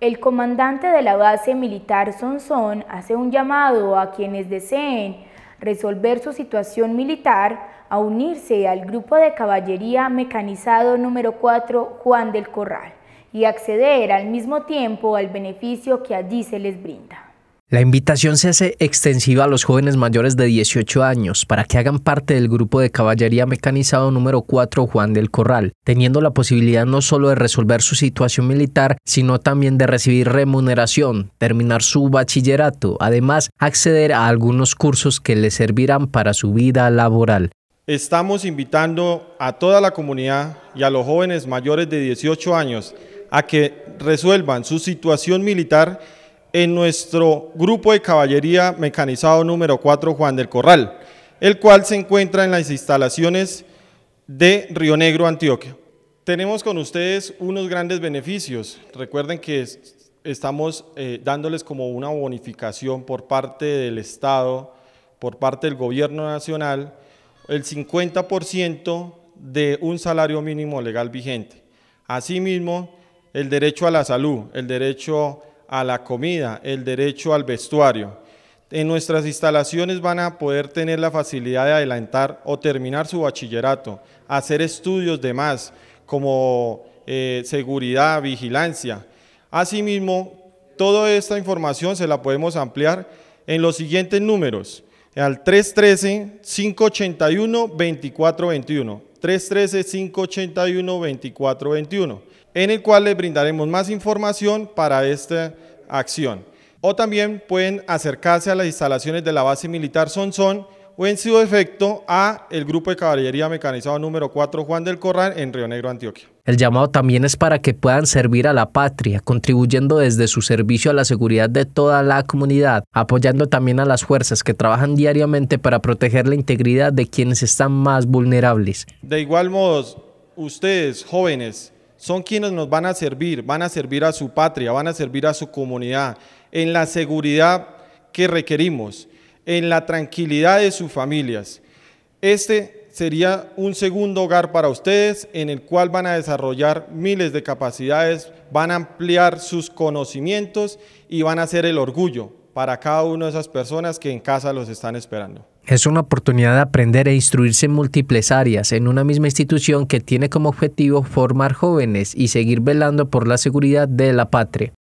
El comandante de la base militar Sonson hace un llamado a quienes deseen resolver su situación militar a unirse al grupo de caballería mecanizado número 4 Juan del Corral y acceder al mismo tiempo al beneficio que allí se les brinda. La invitación se hace extensiva a los jóvenes mayores de 18 años para que hagan parte del grupo de caballería mecanizado número 4 Juan del Corral, teniendo la posibilidad no solo de resolver su situación militar, sino también de recibir remuneración, terminar su bachillerato, además acceder a algunos cursos que le servirán para su vida laboral. Estamos invitando a toda la comunidad y a los jóvenes mayores de 18 años a que resuelvan su situación militar en nuestro grupo de caballería mecanizado número 4 Juan del Corral, el cual se encuentra en las instalaciones de Río Negro, Antioquia. Tenemos con ustedes unos grandes beneficios. Recuerden que estamos eh, dándoles como una bonificación por parte del Estado, por parte del Gobierno Nacional, el 50% de un salario mínimo legal vigente. Asimismo, el derecho a la salud, el derecho a la comida, el derecho al vestuario. En nuestras instalaciones van a poder tener la facilidad de adelantar o terminar su bachillerato, hacer estudios de más como eh, seguridad, vigilancia. Asimismo, toda esta información se la podemos ampliar en los siguientes números al 313-581-2421. 313-581-2421, en el cual les brindaremos más información para esta acción. O también pueden acercarse a las instalaciones de la base militar Sonson o en su efecto a el grupo de caballería mecanizado número 4 Juan del Corral en Río Negro, Antioquia. El llamado también es para que puedan servir a la patria, contribuyendo desde su servicio a la seguridad de toda la comunidad, apoyando también a las fuerzas que trabajan diariamente para proteger la integridad de quienes están más vulnerables. De igual modo, ustedes jóvenes son quienes nos van a servir, van a servir a su patria, van a servir a su comunidad en la seguridad que requerimos en la tranquilidad de sus familias. Este sería un segundo hogar para ustedes en el cual van a desarrollar miles de capacidades, van a ampliar sus conocimientos y van a ser el orgullo para cada una de esas personas que en casa los están esperando. Es una oportunidad de aprender e instruirse en múltiples áreas en una misma institución que tiene como objetivo formar jóvenes y seguir velando por la seguridad de la patria.